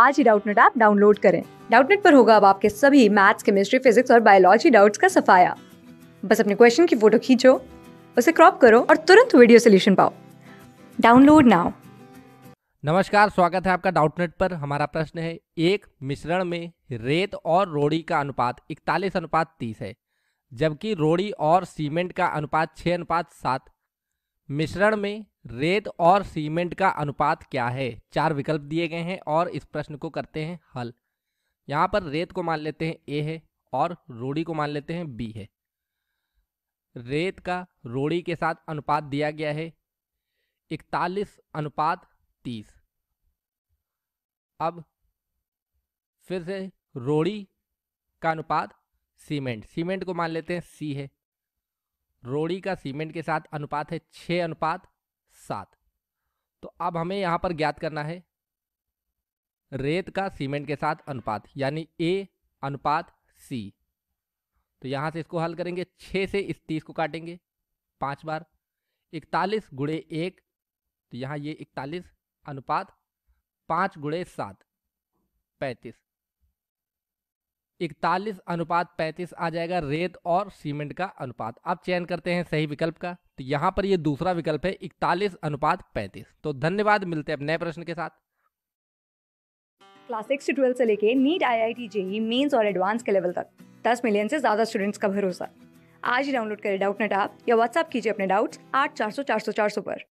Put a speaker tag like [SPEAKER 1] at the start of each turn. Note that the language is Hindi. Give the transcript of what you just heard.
[SPEAKER 1] आज ही डाउटनेट ऐप डाउनलोड करें डाउटनेट पर होगा अब आपके सभी मैथ्स केमिस्ट्री फिजिक्स और बायोलॉजी डाउट्स का सफाया बस अपने क्वेश्चन की फोटो खींचो उसे क्रॉप करो और तुरंत वीडियो सोल्यूशन पाओ डाउनलोड नाउ
[SPEAKER 2] नमस्कार स्वागत है आपका डाउटनेट पर हमारा प्रश्न है एक मिश्रण में रेत और रोड़ी का अनुपात इकतालीस अनुपात तीस है जबकि रोड़ी और सीमेंट का अनुपात छः अनुपात सात मिश्रण में रेत और सीमेंट का अनुपात क्या है चार विकल्प दिए गए हैं और इस प्रश्न को करते हैं हल यहाँ पर रेत को मान लेते हैं ए है और रोड़ी को मान लेते हैं बी है रेत का रोड़ी के साथ अनुपात दिया गया है इकतालीस अनुपात तीस अब फिर से रोड़ी का अनुपात सीमेंट सीमेंट को मान लेते हैं सी है रोड़ी का सीमेंट के साथ अनुपात है छः अनुपात सात तो अब हमें यहाँ पर ज्ञात करना है रेत का सीमेंट के साथ अनुपात यानी ए अनुपात सी तो यहाँ से इसको हल करेंगे छः से इस तीस को काटेंगे पाँच बार इकतालीस गुड़े एक तो यहाँ ये इकतालीस अनुपात पाँच गुड़े सात पैंतीस इकतालीस अनुपात पैंतीस आ जाएगा रेत और सीमेंट का अनुपात अब चयन करते हैं सही विकल्प का तो यहाँ पर ये दूसरा विकल्प है इकतालीस अनुपात पैंतीस तो धन्यवाद मिलते हैं अब नए प्रश्न के साथ
[SPEAKER 1] क्लास सिक्स ट्वेल्व से लेके NEET I I T JEE mains और एडवांस के लेवल तक दस मिलियन से ज़्यादा स्टूडेंट्स का भरोसा आज ही डाउनलोड करें डाउट नेट आप या व्हाट्सअप कीजिए अपने डाउट्स आठ चार सौ चार सौ चार सौ पर